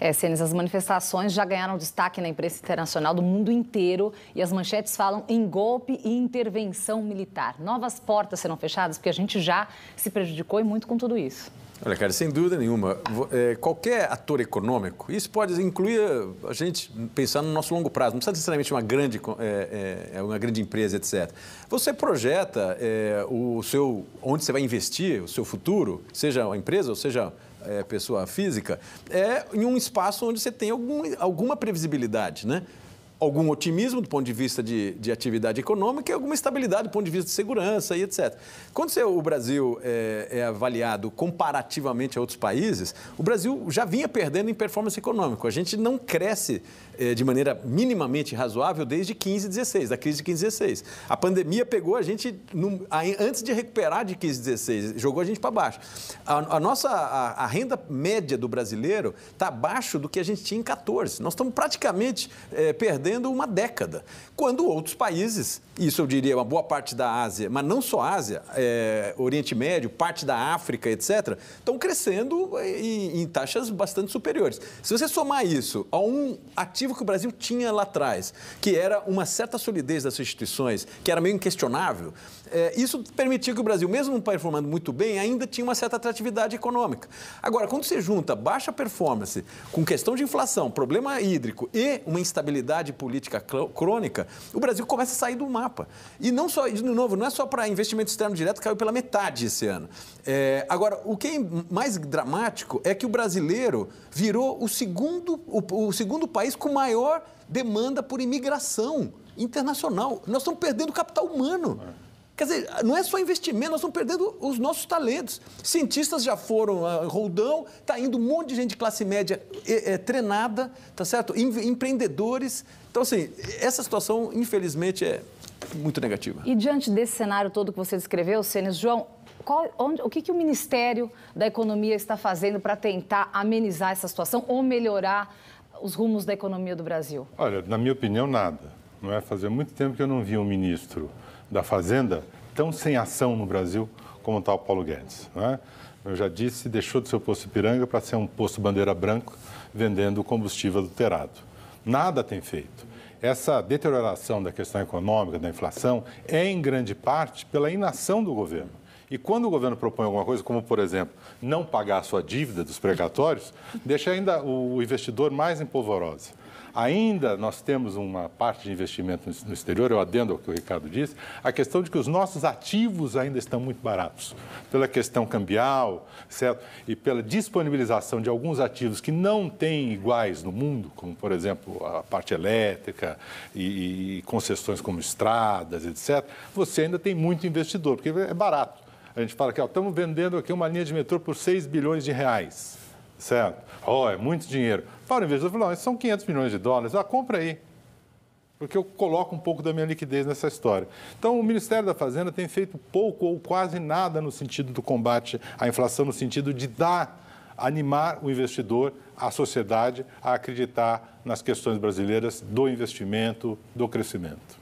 É, Cenes, as manifestações já ganharam destaque na imprensa internacional do mundo inteiro e as manchetes falam em golpe e intervenção militar. Novas portas serão fechadas porque a gente já se prejudicou e muito com tudo isso. Olha, cara, sem dúvida nenhuma. É, qualquer ator econômico, isso pode incluir a gente pensar no nosso longo prazo, não precisa necessariamente uma grande, é, é, é, uma grande empresa, etc. Você projeta é, o seu, onde você vai investir, o seu futuro, seja uma empresa ou seja é, pessoa física, é em um espaço onde você tem algum, alguma previsibilidade, né? algum otimismo do ponto de vista de, de atividade econômica e alguma estabilidade do ponto de vista de segurança e etc. Quando o Brasil é, é, avaliado comparativamente a outros países, o Brasil já vinha perdendo em performance econômica. A gente não cresce é, de maneira minimamente razoável desde 15 16, da crise de 15 16. A pandemia pegou a gente no, antes de recuperar de 15 16, jogou a gente para baixo. A, a nossa a, a renda média do brasileiro está abaixo do que a gente tinha em 14. Nós estamos praticamente é, perdendo perdendo uma década, quando outros países, isso eu diria uma boa parte da Ásia, mas não só Ásia, é, Oriente Médio, parte da África, etc., estão crescendo é, em, em taxas bastante superiores. Se você somar isso a um ativo que o Brasil tinha lá atrás, que era uma certa solidez das instituições, que era meio inquestionável, é, isso permitia que o Brasil, mesmo não performando muito bem, ainda tinha uma certa atratividade econômica. Agora, quando você junta baixa performance com questão de inflação, problema hídrico e uma instabilidade política crônica, o Brasil começa a sair do mapa. E não só, de novo, não é só para investimento externo direto, caiu pela metade esse ano. É, agora, o que é mais dramático é que o brasileiro virou o segundo, o, o segundo país com maior demanda por imigração internacional. Nós estamos perdendo capital humano. É. Quer dizer, não é só investimento, nós estamos perdendo os nossos talentos. Cientistas já foram, ah, Roldão, está indo um monte de gente de classe média é, é, treinada, tá certo? Empreendedores. Então, assim, essa situação, infelizmente, é muito negativa. E diante desse cenário todo que você descreveu, Cênis, João, qual, onde, o que, que o Ministério da Economia está fazendo para tentar amenizar essa situação ou melhorar os rumos da economia do Brasil? Olha, na minha opinião, nada. Não é? Fazia muito tempo que eu não vi um ministro da Fazenda tão sem ação no Brasil como tal tá Paulo Guedes. Né? Eu já disse, deixou do seu posto Ipiranga para ser um posto bandeira branco vendendo combustível adulterado. Nada tem feito. Essa deterioração da questão econômica, da inflação, é em grande parte pela inação do governo. E quando o governo propõe alguma coisa, como por exemplo, não pagar a sua dívida dos precatórios, deixa ainda o investidor mais em polvorosa. Ainda nós temos uma parte de investimento no exterior, eu adendo ao que o Ricardo disse, a questão de que os nossos ativos ainda estão muito baratos, pela questão cambial, certo? E pela disponibilização de alguns ativos que não têm iguais no mundo, como, por exemplo, a parte elétrica e, e concessões como estradas, etc. Você ainda tem muito investidor, porque é barato. A gente fala que ó, estamos vendendo aqui uma linha de metrô por 6 bilhões de reais certo? Oh, é muito dinheiro. Para o investidor, fala, são 500 milhões de dólares, ah, compra aí. Porque eu coloco um pouco da minha liquidez nessa história. Então, o Ministério da Fazenda tem feito pouco ou quase nada no sentido do combate à inflação, no sentido de dar animar o investidor, a sociedade, a acreditar nas questões brasileiras do investimento, do crescimento.